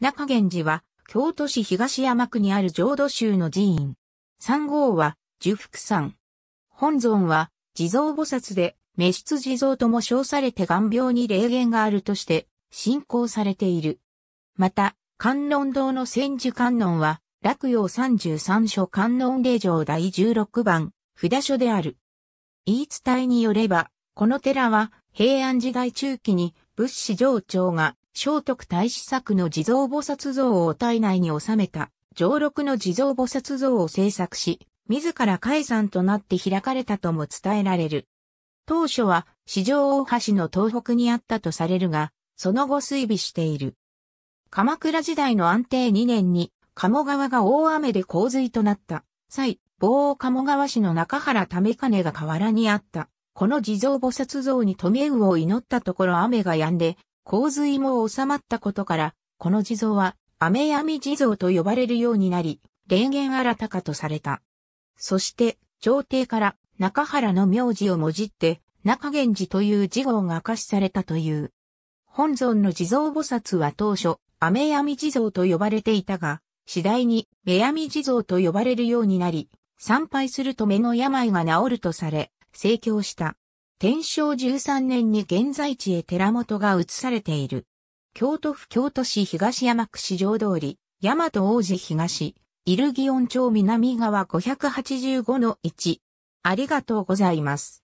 中源寺は、京都市東山区にある浄土宗の寺院。三号は、寿福山。本尊は、地蔵菩薩で、滅出地蔵とも称されて眼病に霊言があるとして、信仰されている。また、観音堂の千寿観音は、落葉三十三所観音霊場第十六番、札所である。言い伝えによれば、この寺は、平安時代中期に、仏師上長が聖徳太子作の地蔵菩薩像を体内に収めた、上六の地蔵菩薩像を制作し、自ら解散となって開かれたとも伝えられる。当初は、四条大橋の東北にあったとされるが、その後推備している。鎌倉時代の安定2年に、鴨川が大雨で洪水となった際、防王鴨川市の中原為金が河原にあった。この地蔵菩薩像に止めを祈ったところ雨が止んで、洪水も収まったことから、この地蔵は、雨闇地蔵と呼ばれるようになり、霊源新たかとされた。そして、朝廷から中原の名字をもじって、中源寺という地号が明かしされたという。本尊の地蔵菩薩は当初、雨闇地蔵と呼ばれていたが、次第に、目闇地蔵と呼ばれるようになり、参拝すると目の病が治るとされ、成教した。天正13年に現在地へ寺本が移されている。京都府京都市東山区市場通り、大和王子東、イルギオン町南側585の1。ありがとうございます。